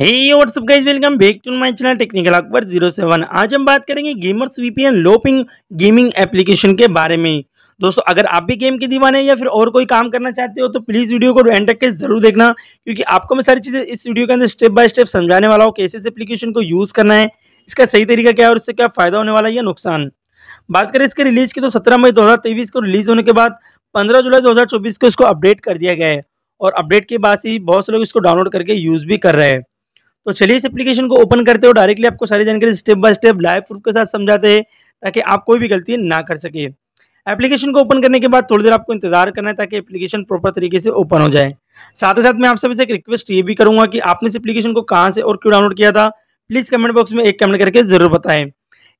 hey WhatsApp welcome back to my channel technical Akbar zero seven आज हम बात करेंगे गेमर्स वीपीएन लोपिंग गेमिंग एप्लीकेशन के बारे में दोस्तों अगर आप भी गेम के दीवाने या फिर और कोई काम करना चाहते हो तो प्लीज़ वीडियो को एंड तक के जरूर देखना क्योंकि आपको मैं सारी चीज़ें इस वीडियो के अंदर स्टेप बाय स्टेप समझाने वाला हूँ कैसे इस एप्लीकेशन को यूज़ करना है इसका सही तरीका क्या है और इससे क्या फ़ायदा होने वाला है या नुकसान बात करें इसके रिलीज़ की तो सत्रह मई दो को रिलीज़ होने के बाद पंद्रह जुलाई दो को इसको अपडेट कर दिया गया है और अपडेट के बाद ही बहुत से लोग इसको डाउनलोड करके यूज़ भी कर रहे हैं तो चलिए इस एप्लीकेशन को ओपन करते हो डायरेक्टली आपको सारी जानकारी step by step live proof के साथ समझाते हैं ताकि आप कोई भी गलती ना कर सके एप्लीकेशन को ओपन करने के बाद थोड़ी देर आपको इंतजार करना है ताकि एप्लीकेशन प्रॉपर तरीके से ओपन हो जाए साथ ही साथ मैं आप सभी से एक रिक्वेस्ट ये भी करूंगा कि आपने इस एप्लीकेशन को कहाँ से और क्यों डाउनलोड किया था प्लीज़ कमेंट बॉक्स में एक कमेंट करके जरूर बताएं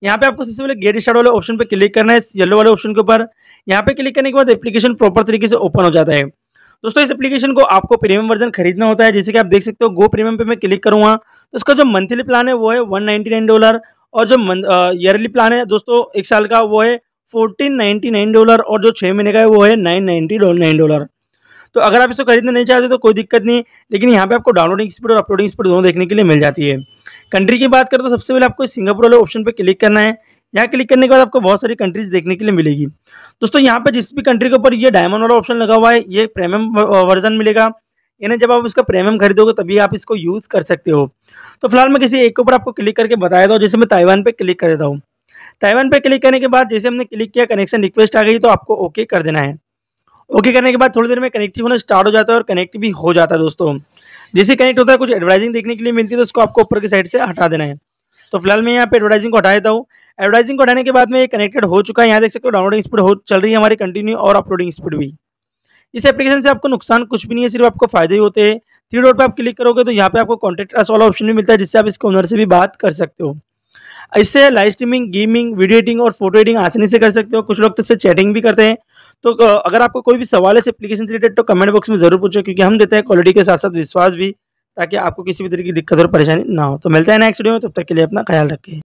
यहाँ पे आपको सबसे पहले गेट स्टार्ट वाले ऑप्शन पर क्लिक करना है येलो वाले ऑप्शन के ऊपर यहाँ पे क्लिक करने के बाद एप्लीकेशन प्रॉपर तरीके से ओपन हो जाता है दोस्तों इस एप्लीकेशन को आपको प्रीमियम वर्जन खरीदना होता है जैसे कि आप देख सकते हो गो प्रीमियम पे मैं क्लिक करूंगा तो इसका जो मंथली प्लान है वो है वन डॉलर और जो ईयरली प्लान है दोस्तों एक साल का वो है फोर्टीन नाइनटी नाइन डॉलर और जो छः महीने का है वो है नाइन नाइनटी नाइन डॉलर तो अगर आप इसको खरीदना नहीं चाहते तो कोई दिक्कत नहीं लेकिन यहाँ पर आपको डाउनलोडिंग स्पीड और अपलोडिंग स्पीड दोनों देखने के लिए मिल जाती है कंट्री की बात करें तो सबसे पहले आपको सिंगापुर वाले ऑप्शन पर क्लिक करना है यहाँ क्लिक करने के बाद आपको बहुत सारी कंट्रीज देखने के लिए मिलेगी दोस्तों यहाँ पर जिस भी कंट्री के ऊपर ये डायमंड वाला ऑप्शन लगा हुआ है ये प्रीमियम वर्जन मिलेगा यानी जब आप इसका प्रीमियम खरीदोगे तभी आप इसको यूज़ कर सकते हो तो फिलहाल मैं किसी एक के ऊपर आपको क्लिक करके बता देता हूँ जैसे मैं ताइवान पर क्लिक कर देता हूँ ताइवान पर क्लिक करने के बाद जैसे हमने क्लिक किया कनेक्शन रिक्वेस्ट आ गई तो आपको ओके कर देना है ओके करने के बाद थोड़ी देर में कनेक्टिव होना स्टार्ट हो जाता है और कनेक्ट भी हो जाता है दोस्तों जैसे कनेक्ट होता है कुछ एडवर्टाइजिंग देखने के लिए मिलती है तो उसको आपको ऊपर की साइड से हटा देना है तो फिलहाल मैं यहाँ पे एडवर्टाइजिंग को हटा देता हूँ एडवर्टाइजिंग को हटाने के बाद में ये कनेक्टेड हो चुका है यहाँ देख सकते हो डाउनलोडिंग स्पीड हो चल रही है हमारी कंटिन्यू और अपलोडिंग स्पीड भी इस एप्लीकेशन से आपको नुकसान कुछ भी नहीं है सिर्फ आपको फायदे ही होते हैं थ्री डॉट पर आप क्लिक करोगे तो यहाँ पे आपको कॉन्टैक्ट अस वाला ऑप्शन भी मिलता है जिससे आप इसके ओनर से भी बात कर सकते हो इससे live streaming gaming video editing और फोटो एडिटिंग आसानी से कर सकते हो कुछ लोग तो इससे चैटिंग भी करते हैं तो अगर आपको कोई भी सवाल है इस एप्लीकेशन से रिलेटेड तो कमेंट बॉक्स में जरूर पूछो क्योंकि हम देते हैं क्वालिटी के साथ साथ विश्वास भी ताकि आपको किसी भी तरह की दिक्कत और परेशानी ना हो तो मिलता है नेक्स्ट वीडियो में तब तक के लिए अपना ख्याल रखें